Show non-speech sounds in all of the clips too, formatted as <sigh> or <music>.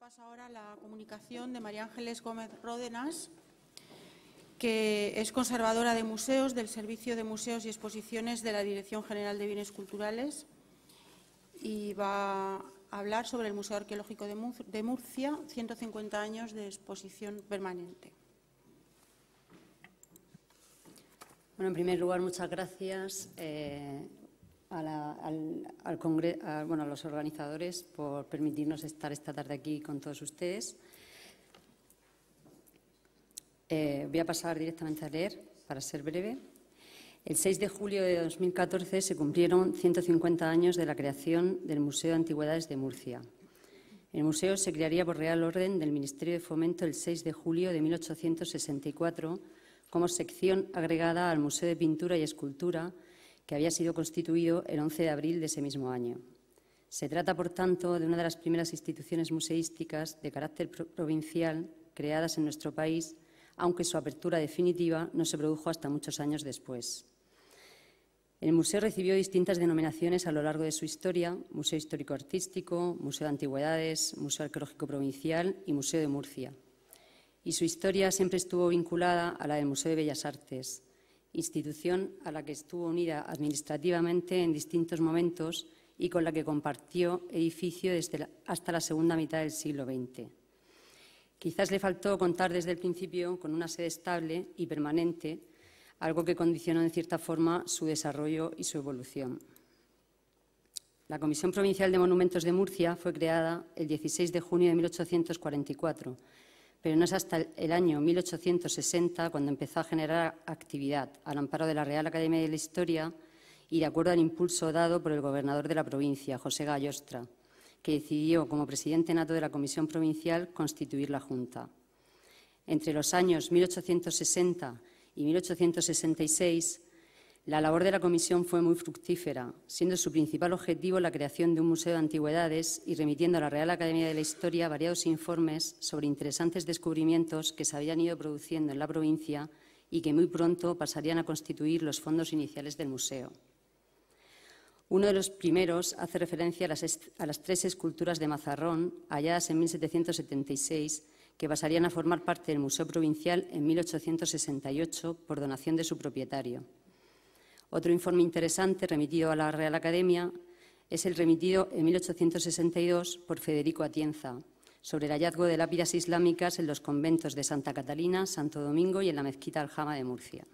Pasa ahora la comunicación de María Ángeles Gómez Ródenas, que es conservadora de museos del Servicio de Museos y Exposiciones de la Dirección General de Bienes Culturales y va a hablar sobre el Museo Arqueológico de, Murcia, 150 años de exposición permanente. Bueno, en primer lugar, muchas gracias. Eh, a, los organizadores por permitirnos estar esta tarde aquí con todos ustedes. Eh, voy a pasar directamente a leer, para ser breve. El 6 de julio de 2014 se cumplieron 150 años de la creación del Museo de Antigüedades de Murcia. El museo se crearía por real orden del Ministerio de Fomento el 6 de julio de 1864 como sección agregada al Museo de Pintura y Escultura que había sido constituido el 11 de abril de ese mismo año. Se trata, por tanto, de una de las primeras instituciones museísticas de carácter provincial creadas en nuestro país, aunque su apertura definitiva no se produjo hasta muchos años después. El museo recibió distintas denominaciones a lo largo de su historia, Museo Histórico Artístico, Museo de Antigüedades, Museo Arqueológico Provincial y Museo de Murcia. Y su historia siempre estuvo vinculada a la del Museo de Bellas Artes, institución a la que estuvo unida administrativamente en distintos momentos y con la que compartió edificio desde hasta la segunda mitad del siglo XX. Quizás le faltó contar desde el principio con una sede estable y permanente, algo que condicionó en cierta forma su desarrollo y su evolución. La Comisión Provincial de Monumentos de Murcia fue creada el 16 de junio de 1844 pero no es hasta el año 1860 cuando empezó a generar actividad al amparo de la Real Academia de la Historia y de acuerdo al impulso dado por el gobernador de la provincia, José Gallostra, que decidió, como presidente nato de la Comisión Provincial, constituir la Junta. Entre los años 1860 y 1866 la labor de la comisión fue muy fructífera, siendo su principal objetivo la creación de un museo de antigüedades y remitiendo a la Real Academia de la Historia variados informes sobre interesantes descubrimientos que se habían ido produciendo en la provincia y que muy pronto pasarían a constituir los fondos iniciales del museo. Uno de los primeros hace referencia a las, tres esculturas de Mazarrón, halladas en 1776, que pasarían a formar parte del Museo Provincial en 1868 por donación de su propietario. Otro informe interesante remitido a la Real Academia es el remitido en 1862 por Federico Atienza sobre el hallazgo de lápidas islámicas en los conventos de Santa Catalina, Santo Domingo y en la mezquita Aljama de Murcia.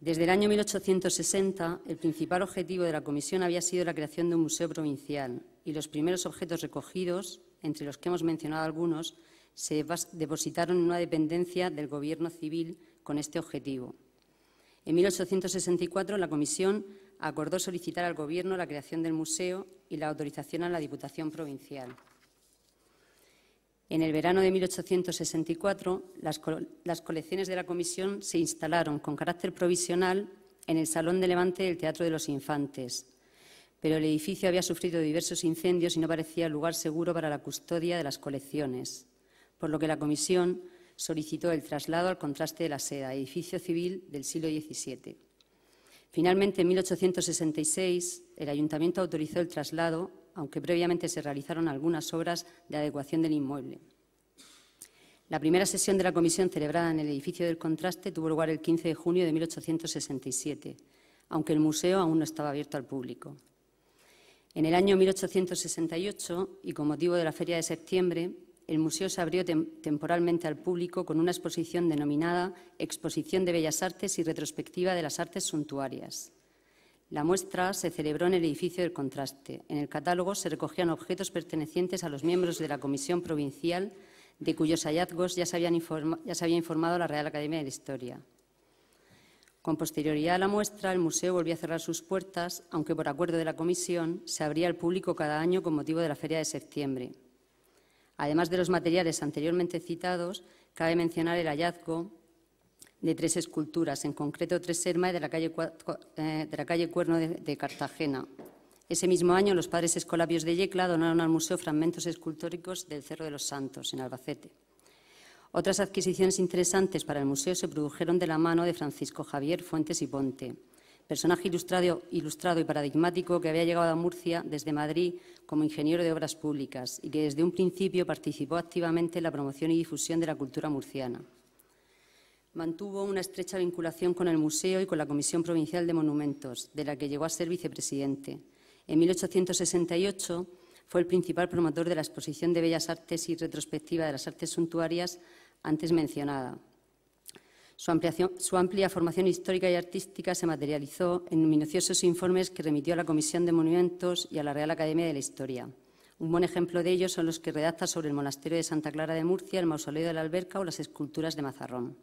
Desde el año 1860, el principal objetivo de la comisión había sido la creación de un museo provincial y los primeros objetos recogidos, entre los que hemos mencionado algunos, se depositaron en una dependencia del Gobierno civil con este objetivo. En 1864, la Comisión acordó solicitar al Gobierno la creación del museo y la autorización a la Diputación Provincial. En el verano de 1864, las, colecciones de la Comisión se instalaron con carácter provisional en el Salón de Levante del Teatro de los Infantes, pero el edificio había sufrido diversos incendios y no parecía lugar seguro para la custodia de las colecciones, por lo que la Comisión solicitó el traslado al contraste de la seda, edificio civil del siglo XVII. Finalmente, en 1866, el ayuntamiento autorizó el traslado, aunque previamente se realizaron algunas obras de adecuación del inmueble. La primera sesión de la comisión celebrada en el edificio del contraste tuvo lugar el 15 de junio de 1867, aunque el museo aún no estaba abierto al público. En el año 1868, y con motivo de la Feria de Septiembre, el museo se abrió temporalmente al público con una exposición denominada Exposición de Bellas Artes y Retrospectiva de las Artes Suntuarias. La muestra se celebró en el edificio del Contraste. En el catálogo se recogían objetos pertenecientes a los miembros de la Comisión Provincial, de cuyos hallazgos ya se, ya se había informado la Real Academia de la Historia. Con posterioridad a la muestra, el museo volvió a cerrar sus puertas, aunque por acuerdo de la comisión se abría al público cada año con motivo de la Feria de Septiembre. Además de los materiales anteriormente citados, cabe mencionar el hallazgo de tres esculturas, en concreto tres sermas eh, de la calle, Cuerno de, Cartagena. Ese mismo año, los padres escolapios de Yecla donaron al museo fragmentos escultóricos del Cerro de los Santos, en Albacete. Otras adquisiciones interesantes para el museo se produjeron de la mano de Francisco Javier Fuentes y Ponte, personaje ilustrado, y paradigmático que había llegado a Murcia desde Madrid como ingeniero de obras públicas y que desde un principio participó activamente en la promoción y difusión de la cultura murciana. Mantuvo una estrecha vinculación con el museo y con la Comisión Provincial de Monumentos, de la que llegó a ser vicepresidente. En 1868 fue el principal promotor de la exposición de Bellas Artes y retrospectiva de las artes suntuarias antes mencionada, su, amplia formación histórica y artística se materializó en minuciosos informes que remitió a la Comisión de Monumentos y a la Real Academia de la Historia. Un buen ejemplo de ello son los que redacta sobre el monasterio de Santa Clara de Murcia, el mausoleo de la Alberca o las esculturas de Mazarrón.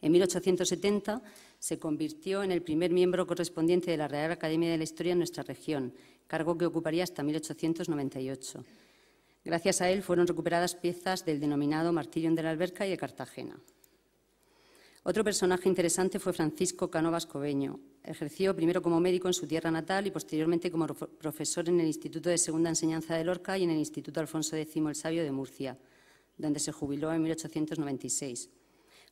En 1870 se convirtió en el primer miembro correspondiente de la Real Academia de la Historia en nuestra región, cargo que ocuparía hasta 1898. Gracias a él fueron recuperadas piezas del denominado Martirium de la Alberca y de Cartagena. Otro personaje interesante fue Francisco Canovas Cobeño. Ejerció primero como médico en su tierra natal y posteriormente como profesor en el Instituto de Segunda Enseñanza de Lorca y en el Instituto Alfonso X el Sabio de Murcia, donde se jubiló en 1896.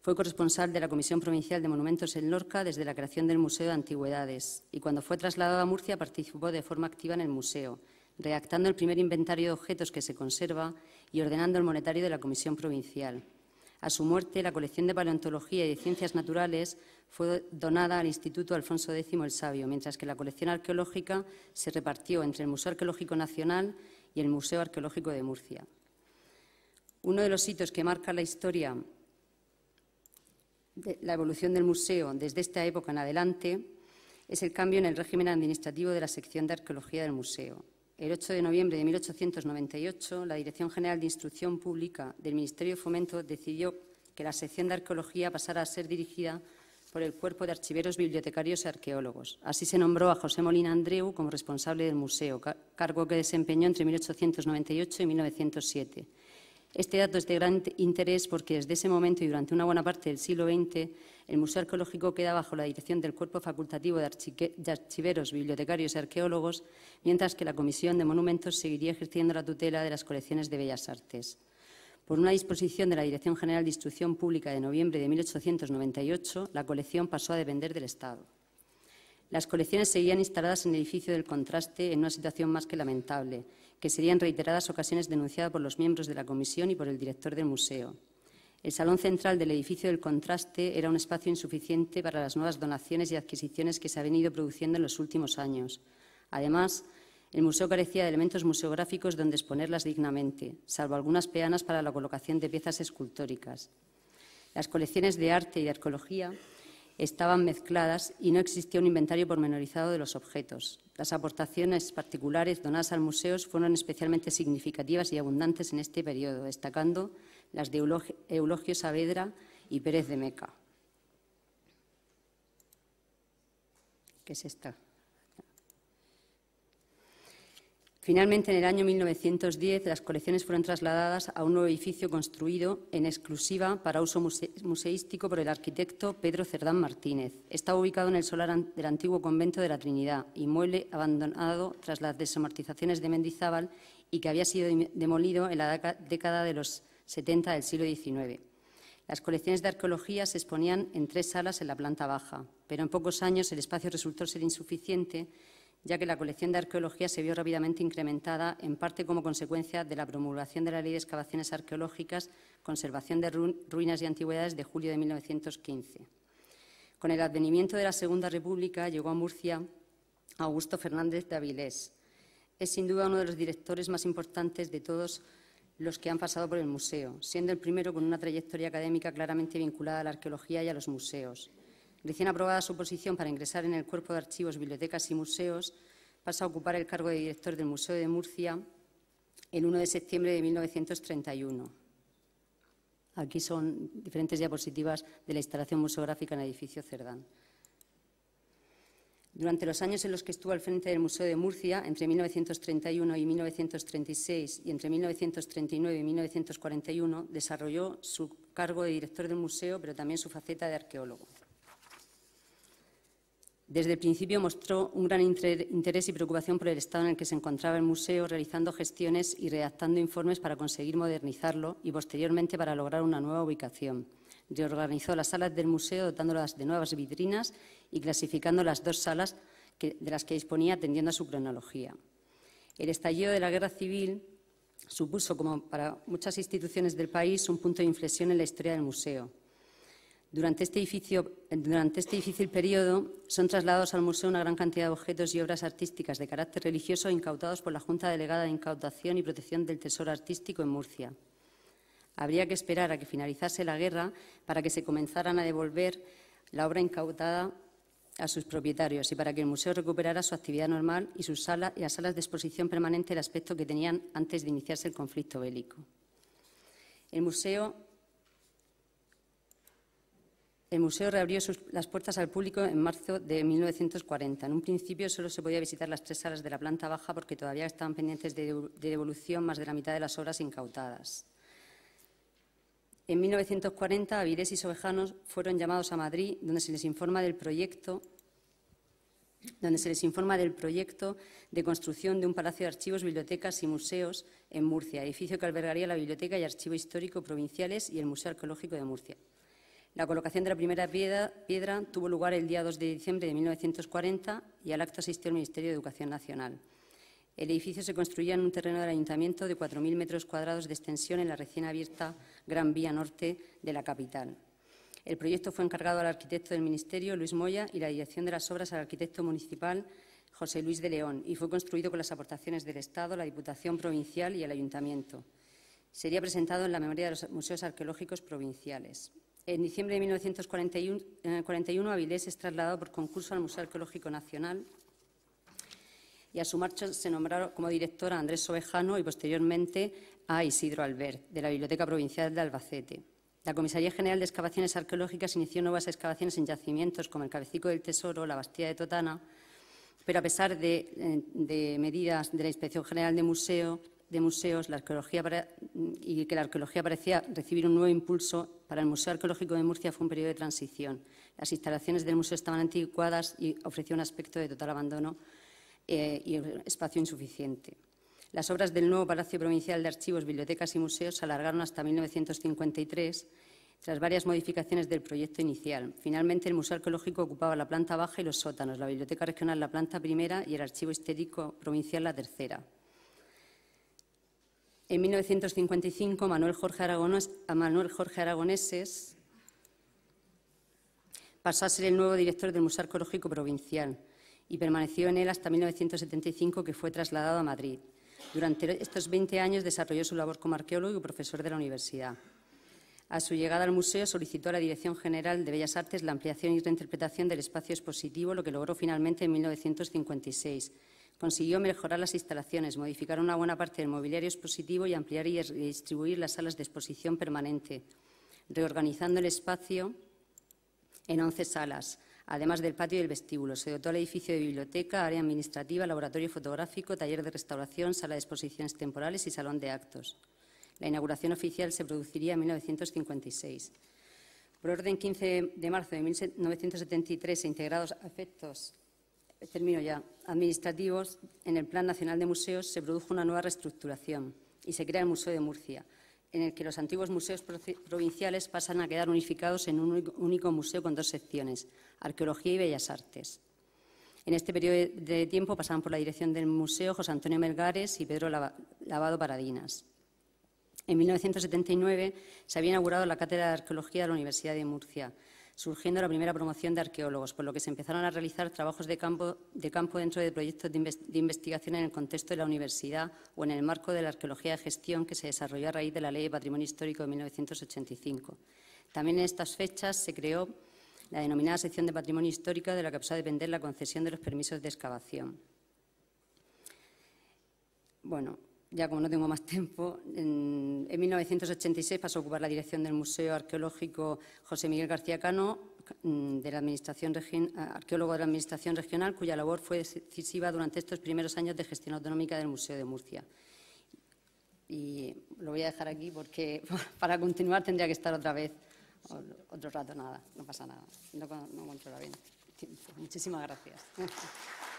Fue corresponsal de la Comisión Provincial de Monumentos en Lorca desde la creación del Museo de Antigüedades y cuando fue trasladado a Murcia participó de forma activa en el museo, redactando el primer inventario de objetos que se conserva y ordenando el monetario de la Comisión Provincial. A su muerte, la colección de paleontología y de ciencias naturales fue donada al Instituto Alfonso X el Sabio, mientras que la colección arqueológica se repartió entre el Museo Arqueológico Nacional y el Museo Arqueológico de Murcia. Uno de los hitos que marca la historia la evolución del museo desde esta época en adelante es el cambio en el régimen administrativo de la sección de arqueología del museo el 8 de noviembre de 1898, la Dirección General de Instrucción Pública del Ministerio de Fomento decidió que la sección de arqueología pasara a ser dirigida por el Cuerpo de Archiveros Bibliotecarios y Arqueólogos. Así se nombró a José Molina Andreu como responsable del museo, cargo que desempeñó entre 1898 y 1907. Este dato es de gran interés porque desde ese momento y durante una buena parte del siglo XX, el Museo Arqueológico queda bajo la dirección del Cuerpo Facultativo de, Archiveros, Bibliotecarios y Arqueólogos, mientras que la Comisión de Monumentos seguiría ejerciendo la tutela de las colecciones de Bellas Artes. Por una disposición de la Dirección General de Instrucción Pública de noviembre de 1898, la colección pasó a depender del Estado. Las colecciones seguían instaladas en el edificio del contraste en una situación más que lamentable que serían reiteradas ocasiones denunciadas por los miembros de la comisión y por el director del museo. El salón central del edificio del contraste era un espacio insuficiente para las nuevas donaciones y adquisiciones que se han venido produciendo en los últimos años. Además, el museo carecía de elementos museográficos donde exponerlas dignamente, salvo algunas peanas para la colocación de piezas escultóricas. Las colecciones de arte y arqueología estaban mezcladas y no existía un inventario pormenorizado de los objetos. Las aportaciones particulares donadas al museo fueron especialmente significativas y abundantes en este periodo, destacando las de Eulogio Saavedra y Pérez de Meca. ¿Qué es esta? Finalmente, en el año 1910, las colecciones fueron trasladadas a un nuevo edificio construido en exclusiva para uso museístico por el arquitecto Pedro Cerdán Martínez. Está ubicado en el solar del antiguo convento de la Trinidad, inmueble abandonado tras las desamortizaciones de Mendizábal y que había sido demolido en la década de los 70 del siglo XIX. Las colecciones de arqueología se exponían en tres salas en la planta baja, pero en pocos años el espacio resultó ser insuficiente ya que la colección de arqueología se vio rápidamente incrementada, en parte como consecuencia de la promulgación de la Ley de Excavaciones Arqueológicas, Conservación de Ruinas y Antigüedades de julio de 1915. Con el advenimiento de la Segunda República llegó a Murcia Augusto Fernández de Avilés. Es sin duda uno de los directores más importantes de todos los que han pasado por el museo, siendo el primero con una trayectoria académica claramente vinculada a la arqueología y a los museos. Recién aprobada su posición para ingresar en el Cuerpo de Archivos, Bibliotecas y Museos, pasa a ocupar el cargo de director del Museo de Murcia el 1 de septiembre de 1931. Aquí son diferentes diapositivas de la instalación museográfica en el edificio Cerdán. Durante los años en los que estuvo al frente del Museo de Murcia, entre 1931 y 1936 y entre 1939 y 1941, desarrolló su cargo de director del museo, pero también su faceta de arqueólogo. Desde el principio mostró un gran interés y preocupación por el estado en el que se encontraba el museo, realizando gestiones y redactando informes para conseguir modernizarlo y posteriormente para lograr una nueva ubicación. Reorganizó las salas del museo dotándolas de nuevas vitrinas y clasificando las dos salas de las que disponía atendiendo a su cronología. El estallido de la guerra civil supuso, como para muchas instituciones del país, un punto de inflexión en la historia del museo. Este durante este, difícil periodo son trasladados al museo una gran cantidad de objetos y obras artísticas de carácter religioso incautados por la Junta Delegada de Incautación y Protección del Tesoro Artístico en Murcia. Habría que esperar a que finalizase la guerra para que se comenzaran a devolver la obra incautada a sus propietarios y para que el museo recuperara su actividad normal y, sus salas, y las salas de exposición permanente el aspecto que tenían antes de iniciarse el conflicto bélico. El museo el museo reabrió las puertas al público en marzo de 1940. En un principio solo se podía visitar las tres salas de la planta baja porque todavía estaban pendientes de, devolución más de la mitad de las obras incautadas. En 1940, Avilés y Sobejanos fueron llamados a Madrid, donde se les informa del proyecto donde se les informa del proyecto de construcción de un palacio de archivos, bibliotecas y museos en Murcia, edificio que albergaría la Biblioteca y Archivo Histórico Provinciales y el Museo Arqueológico de Murcia. La colocación de la primera piedra, tuvo lugar el día 2 de diciembre de 1940 y al acto asistió el Ministerio de Educación Nacional. El edificio se construía en un terreno del ayuntamiento de 4.000 metros cuadrados de extensión en la recién abierta Gran Vía Norte de la capital. El proyecto fue encargado al arquitecto del Ministerio, Luis Moya, y la dirección de las obras al arquitecto municipal, José Luis de León, y fue construido con las aportaciones del Estado, la Diputación Provincial y el Ayuntamiento. Sería presentado en la memoria de los museos arqueológicos provinciales. En diciembre de 1941, eh, Avilés es trasladado por concurso al Museo Arqueológico Nacional y a su marcha se nombraron como director a Andrés Sobejano y posteriormente a Isidro Albert, de la Biblioteca Provincial de Albacete. La Comisaría General de Excavaciones Arqueológicas inició nuevas excavaciones en yacimientos como el Cabecico del Tesoro, la Bastilla de Totana, pero a pesar de, eh, de medidas de la Inspección General de Museo, de museos la arqueología, y que la arqueología parecía recibir un nuevo impulso, para el Museo Arqueológico de Murcia fue un periodo de transición. Las instalaciones del museo estaban anticuadas y ofrecían un aspecto de total abandono eh, y espacio insuficiente. Las obras del nuevo Palacio Provincial de Archivos, Bibliotecas y Museos se alargaron hasta 1953 tras varias modificaciones del proyecto inicial. Finalmente, el Museo Arqueológico ocupaba la planta baja y los sótanos, la Biblioteca Regional la planta primera y el Archivo Histérico Provincial la tercera. En 1955, Manuel Jorge, a Manuel Jorge Aragoneses pasó a ser el nuevo director del Museo Arqueológico Provincial y permaneció en él hasta 1975, que fue trasladado a Madrid. Durante estos 20 años desarrolló su labor como arqueólogo y profesor de la universidad. A su llegada al museo solicitó a la Dirección General de Bellas Artes la ampliación y reinterpretación del espacio expositivo, lo que logró finalmente en 1956 consiguió mejorar las instalaciones, modificar una buena parte del mobiliario expositivo y ampliar y redistribuir las salas de exposición permanente, reorganizando el espacio en 11 salas, además del patio y el vestíbulo. Se dotó el edificio de biblioteca, área administrativa, laboratorio fotográfico, taller de restauración, sala de exposiciones temporales y salón de actos. La inauguración oficial se produciría en 1956. Por orden 15 de marzo de 1973 e integrados a efectos termino ya, administrativos, en el Plan Nacional de Museos se produjo una nueva reestructuración y se crea el Museo de Murcia, en el que los antiguos museos provinciales pasan a quedar unificados en un único museo con dos secciones, Arqueología y Bellas Artes. En este periodo de tiempo pasaban por la dirección del museo José Antonio Melgares y Pedro Lavado Paradinas. En 1979 se había inaugurado la Cátedra de Arqueología de la Universidad de Murcia, surgiendo la primera promoción de arqueólogos, por lo que se empezaron a realizar trabajos de campo, dentro de proyectos de, investigación en el contexto de la universidad o en el marco de la arqueología de gestión que se desarrolló a raíz de la Ley de Patrimonio Histórico de 1985. También en estas fechas se creó la denominada sección de patrimonio histórico de la que pasó a depender la concesión de los permisos de excavación. Bueno, ya como no tengo más tiempo, en, 1986 pasó a ocupar la dirección del Museo Arqueológico José Miguel García Cano, mm, de la Administración arqueólogo de la Administración Regional, cuya labor fue decisiva durante estos primeros años de gestión autonómica del Museo de Murcia. Y lo voy a dejar aquí porque <laughs> para continuar tendría que estar otra vez otro rato, nada, no pasa nada, no, no controla bien Muchísimas gracias. <laughs>